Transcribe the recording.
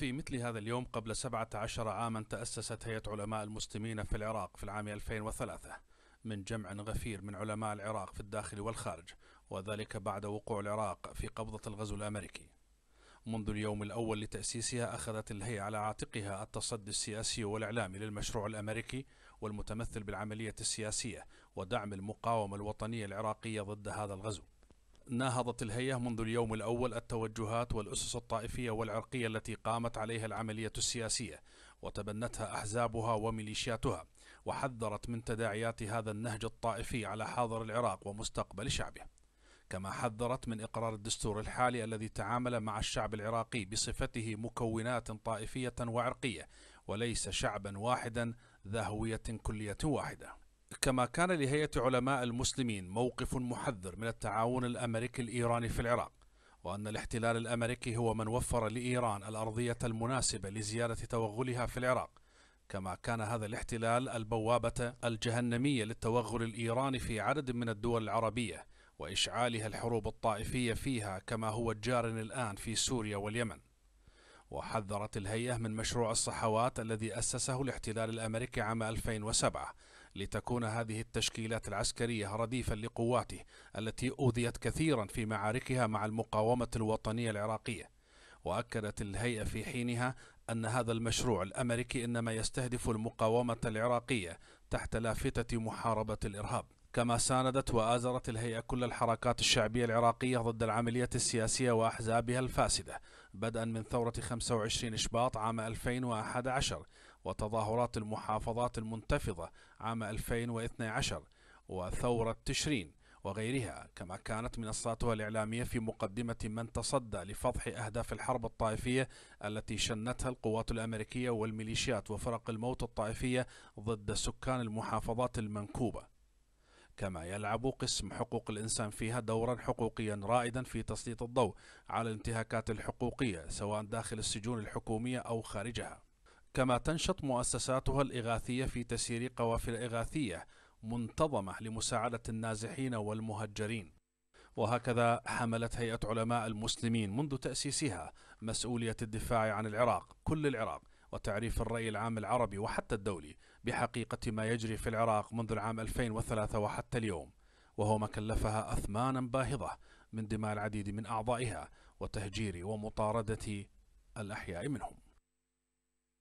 في مثل هذا اليوم قبل 17 عاما تأسست هيئة علماء المسلمين في العراق في العام 2003 من جمع غفير من علماء العراق في الداخل والخارج وذلك بعد وقوع العراق في قبضة الغزو الأمريكي منذ اليوم الأول لتأسيسها أخذت الهيئة على عاتقها التصدي السياسي والإعلامي للمشروع الأمريكي والمتمثل بالعملية السياسية ودعم المقاومة الوطنية العراقية ضد هذا الغزو ناهضت الهيئة منذ اليوم الأول التوجهات والأسس الطائفية والعرقية التي قامت عليها العملية السياسية وتبنتها أحزابها وميليشياتها وحذرت من تداعيات هذا النهج الطائفي على حاضر العراق ومستقبل شعبه كما حذرت من إقرار الدستور الحالي الذي تعامل مع الشعب العراقي بصفته مكونات طائفية وعرقية وليس شعبا واحدا ذا هوية كلية واحدة كما كان لهيئة علماء المسلمين موقف محذر من التعاون الأمريكي الإيراني في العراق وأن الاحتلال الأمريكي هو من وفر لإيران الأرضية المناسبة لزيادة توغلها في العراق كما كان هذا الاحتلال البوابة الجهنمية للتوغل الإيراني في عدد من الدول العربية وإشعالها الحروب الطائفية فيها كما هو جار الآن في سوريا واليمن وحذرت الهيئة من مشروع الصحوات الذي أسسه الاحتلال الأمريكي عام 2007 لتكون هذه التشكيلات العسكرية رديفا لقواته التي أوذيت كثيرا في معاركها مع المقاومة الوطنية العراقية وأكدت الهيئة في حينها أن هذا المشروع الأمريكي إنما يستهدف المقاومة العراقية تحت لافتة محاربة الإرهاب كما ساندت وآزرت الهيئة كل الحركات الشعبية العراقية ضد العملية السياسية وأحزابها الفاسدة بدءا من ثورة 25 شباط عام 2011 وتظاهرات المحافظات المنتفضة عام 2012 وثورة تشرين وغيرها كما كانت منصاتها الإعلامية في مقدمة من تصدى لفضح أهداف الحرب الطائفية التي شنتها القوات الأمريكية والميليشيات وفرق الموت الطائفية ضد سكان المحافظات المنكوبة كما يلعب قسم حقوق الإنسان فيها دورا حقوقيا رائدا في تسليط الضوء على الانتهاكات الحقوقية سواء داخل السجون الحكومية أو خارجها كما تنشط مؤسساتها الإغاثية في تسيير قوافل إغاثية منتظمة لمساعدة النازحين والمهجرين وهكذا حملت هيئة علماء المسلمين منذ تأسيسها مسؤولية الدفاع عن العراق كل العراق وتعريف الرأي العام العربي وحتى الدولي بحقيقة ما يجري في العراق منذ العام 2003 وحتى اليوم وهو ما كلفها أثمانا باهظة من دماء العديد من أعضائها وتهجير ومطاردة الأحياء منهم